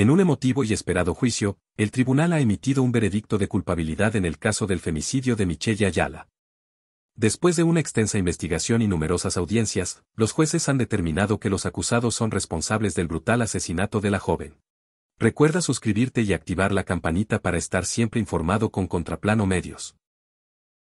En un emotivo y esperado juicio, el tribunal ha emitido un veredicto de culpabilidad en el caso del femicidio de Michelle Ayala. Después de una extensa investigación y numerosas audiencias, los jueces han determinado que los acusados son responsables del brutal asesinato de la joven. Recuerda suscribirte y activar la campanita para estar siempre informado con Contraplano Medios.